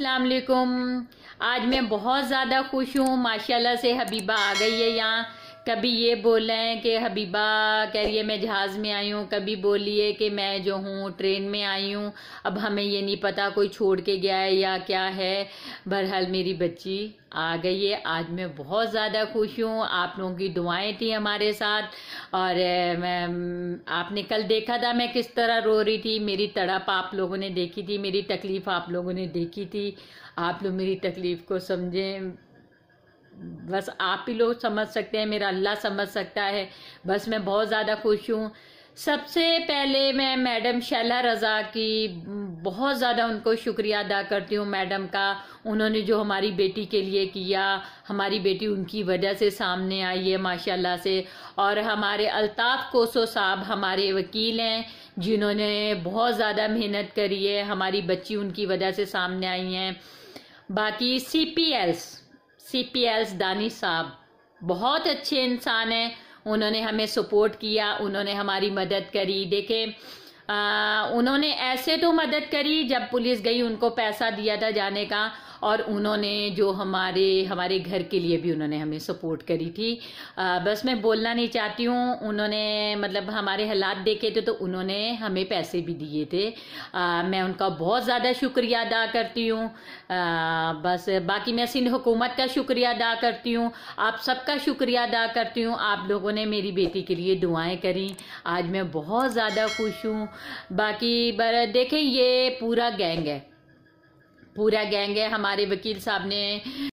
असलकुम आज मैं बहुत ज़्यादा खुश हूँ माशाल्लाह से हबीबा आ गई है यहाँ कभी ये बोला है कि हबीबा कह है मैं जहाज़ में आई हूँ कभी बोलिए कि मैं जो हूँ ट्रेन में आई हूँ अब हमें ये नहीं पता कोई छोड़ के गया है या क्या है बहरहाल मेरी बच्ची आ गई है आज मैं बहुत ज़्यादा खुश हूँ आप लोगों की दुआएं थी हमारे साथ और आपने कल देखा था मैं किस तरह रो रही थी मेरी तड़प आप लोगों ने देखी थी मेरी तकलीफ़ आप लोगों ने देखी थी आप लोग मेरी तकलीफ़ को समझें बस आप ही लोग समझ सकते हैं मेरा अल्लाह समझ सकता है बस मैं बहुत ज़्यादा खुश हूँ सबसे पहले मैं मैडम शैला रज़ा की बहुत ज़्यादा उनको शुक्रिया अदा करती हूँ मैडम का उन्होंने जो हमारी बेटी के लिए किया हमारी बेटी उनकी वजह से सामने आई है माशाल्लाह से और हमारे अल्ताफ़ कोसो साहब हमारे वकील हैं जिन्होंने बहुत ज़्यादा मेहनत करी है हमारी बच्ची उनकी वजह से सामने आई हैं बाकी सी पी एल्स सी पी एस दानी साहब बहुत अच्छे इंसान हैं उन्होंने हमें सपोर्ट किया उन्होंने हमारी मदद करी देखें आ, उन्होंने ऐसे तो मदद करी जब पुलिस गई उनको पैसा दिया था जाने का और उन्होंने जो हमारे हमारे घर के लिए भी उन्होंने हमें सपोर्ट करी थी आ, बस मैं बोलना नहीं चाहती हूँ उन्होंने मतलब हमारे हालात देखे थे तो उन्होंने हमें पैसे भी दिए थे आ, मैं उनका बहुत ज़्यादा शुक्रिया अदा करती हूँ बस बाकी मैं सिंध हुकूमत का शुक्रिया अदा करती हूँ आप सबका शुक्रिया अदा करती हूँ आप लोगों ने मेरी बेटी के लिए दुआएँ करी आज मैं बहुत ज़्यादा खुश हूँ बाकी बर देखें ये पूरा गैंग है पूरा गैंग है हमारे वकील साहब ने